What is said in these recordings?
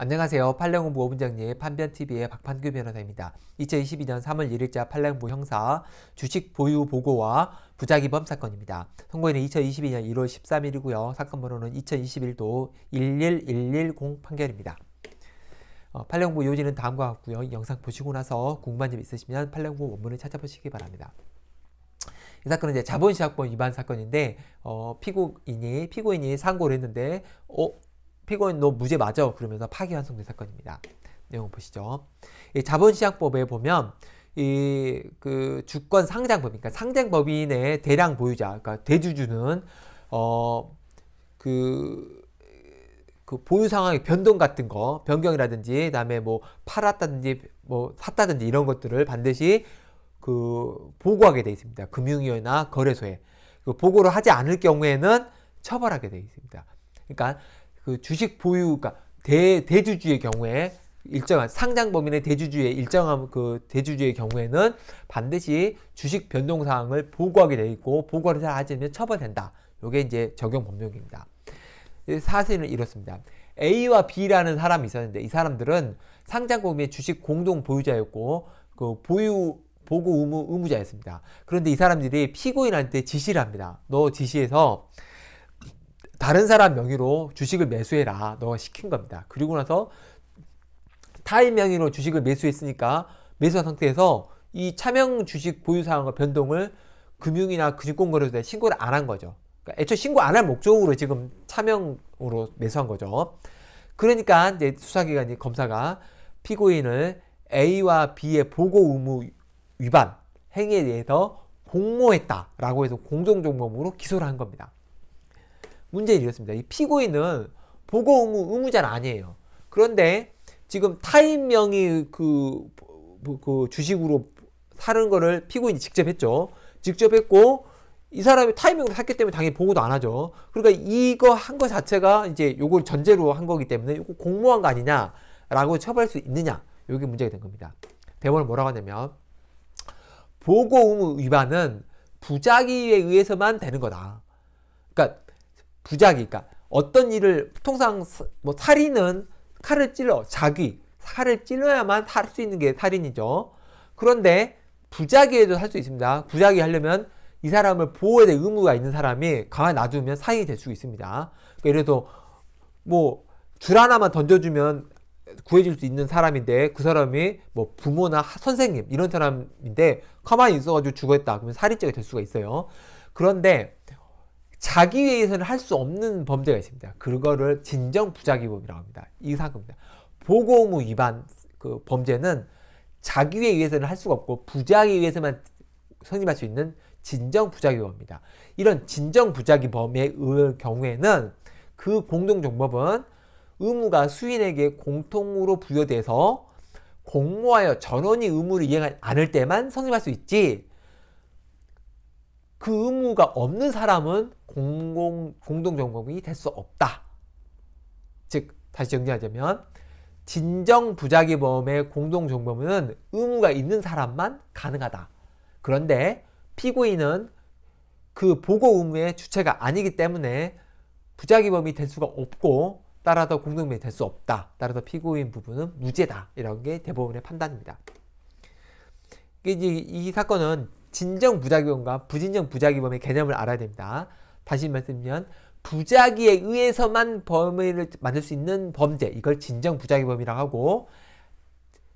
안녕하세요. 팔레옹부 오분장님 판변TV의 박판규 변호사입니다. 2022년 3월 1일자 팔레옹부 형사 주식 보유 보고와 부작위범 사건입니다. 선고일은 2022년 1월 13일이고요. 사건 번호는 2021도 11110 판결입니다. 어, 팔레옹부 요지는 다음과 같고요. 영상 보시고 나서 궁금한 점 있으시면 팔레옹부 원문을 찾아보시기 바랍니다. 이 사건은 이제 자본시약법 위반 사건인데 어, 피고인이 피고인이 상고를 했는데 어 피고인 너 무죄 맞아 그러면서 파기환송된 사건입니다. 내용 보시죠. 이 자본시장법에 보면 이 그 주권 상장법, 그러니까 상장법인의 대량 보유자, 그러니까 대주주는 어 그 그 보유 상황의 변동 같은 거, 변경이라든지, 그다음에 뭐 팔았다든지 뭐 샀다든지 이런 것들을 반드시 그 보고하게 돼 있습니다. 금융위원회나 거래소에 그 보고를 하지 않을 경우에는 처벌하게 돼 있습니다. 그러니까 그 주식 보유, 그러니까 대, 대주주의 경우에 일정한 상장 범인의 대주주의 일정한 그 대주주의 경우에는 반드시 주식 변동 사항을 보고하게 돼 있고 보고를 잘 하지 않으면 처벌된다. 요게 이제 적용 법령입니다. 사실은 이렇습니다. A와 B라는 사람이 있었는데 이 사람들은 상장 범인의 주식 공동 보유자였고 그 보유 보고 의무, 의무자였습니다. 그런데 이 사람들이 피고인한테 지시를 합니다. 너 지시해서 다른 사람 명의로 주식을 매수해라. 너가 시킨 겁니다. 그리고 나서 타인 명의로 주식을 매수했으니까 매수한 상태에서 이 차명 주식 보유 사항과 변동을 금융이나 금융권거래소에 신고를 안 한 거죠. 그러니까 애초에 신고 안 할 목적으로 지금 차명으로 매수한 거죠. 그러니까 이제 수사기관이 검사가 피고인을 A와 B의 보고 의무 위반 행위에 대해서 공모했다라고 해서 공동종범으로 기소를 한 겁니다. 문제를 이으켰습니다이 피고인은 보고 의무, 의무자는 아니에요. 그런데 지금 타인 명의 그, 뭐, 그 주식으로 사는 거를 피고인이 직접 했죠. 직접 했고 이 사람이 타이밍로 샀기 때문에 당연히 보고도 안 하죠. 그러니까 이거 한거 자체가 이제 요걸 전제로 한 거기 때문에 이거 공모한 거 아니냐라고 처벌할 수 있느냐. 요게 문제가 된 겁니다. 대법원은 뭐라고 하냐면 보고 의무 위반은 부작위에 의해서만 되는 거다. 그러니까 부작위, 가 그러니까 어떤 일을 통상 뭐 살인은 칼을 찔러 자기 칼을 찔러야만 살 수 있는 게 살인이죠. 그런데 부작위에도 살 수 있습니다. 부작위 하려면 이 사람을 보호해야 될 의무가 있는 사람이 가만 놔두면 사인이 될 수 있습니다. 그러니까 예를 들어 뭐줄 하나만 던져주면 구해줄 수 있는 사람인데 그 사람이 뭐 부모나 선생님 이런 사람인데 가만히 있어가지고 죽었다 그러면 살인죄가 될 수가 있어요. 그런데 자기 위해서는 할 수 없는 범죄가 있습니다. 그거를 진정 부작위범이라고 합니다. 이 상급입니다. 보고 의무 위반 그 범죄는 자기 위해 위해서는 할 수가 없고 부작위 위해서만 성립할 수 있는 진정 부작위범입니다. 이런 진정 부작위범의 경우에는 그 공동정법은 의무가 수인에게 공통으로 부여돼서 공모하여 전원이 의무를 이행하지 않을 때만 성립할 수 있지 그 의무가 없는 사람은 공공, 공동점검이 될 수 없다. 즉, 다시 정리하자면, 진정 부작위 보험의 공동 점검은 의무가 있는 사람만 가능하다. 그런데 피고인은 그 보고 의무의 주체가 아니기 때문에 부작위 범이 될 수가 없고 따라서 공동명이 될 수 없다. 따라서 피고인 부분은 무죄다. 이런 게 대법원의 판단입니다. 이, 이 사건은 진정 부작용과 부진정 부작위범의 개념을 알아야 됩니다. 다시 말씀드리면 부작위에 의해서만 범위를 만들 수 있는 범죄 이걸 진정 부작위범이라고 하고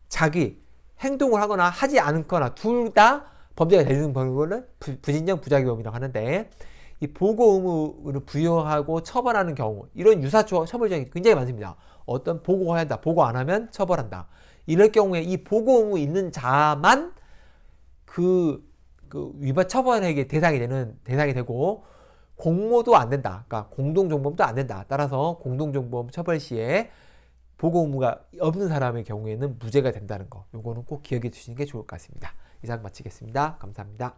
자기 행동을 하거나 하지 않거나 둘 다 범죄가 되는 범위를 부진정 부작위범이라고 하는데 이 보고 의무를 부여하고 처벌하는 경우 이런 유사 처벌적인 굉장히 많습니다. 어떤 보고해야 한다. 보고 안 하면 처벌한다. 이럴 경우에 이 보고 의무 있는 자만 그그 위반 처벌의 대상이 되는 대상이 되고 공모도 안 된다. 그러니까 공동정범도 안 된다. 따라서 공동정범 처벌 시에 보고 의무가 없는 사람의 경우에는 무죄가 된다는 거. 요거는 꼭 기억해 주시는 게 좋을 것 같습니다. 이상 마치겠습니다. 감사합니다.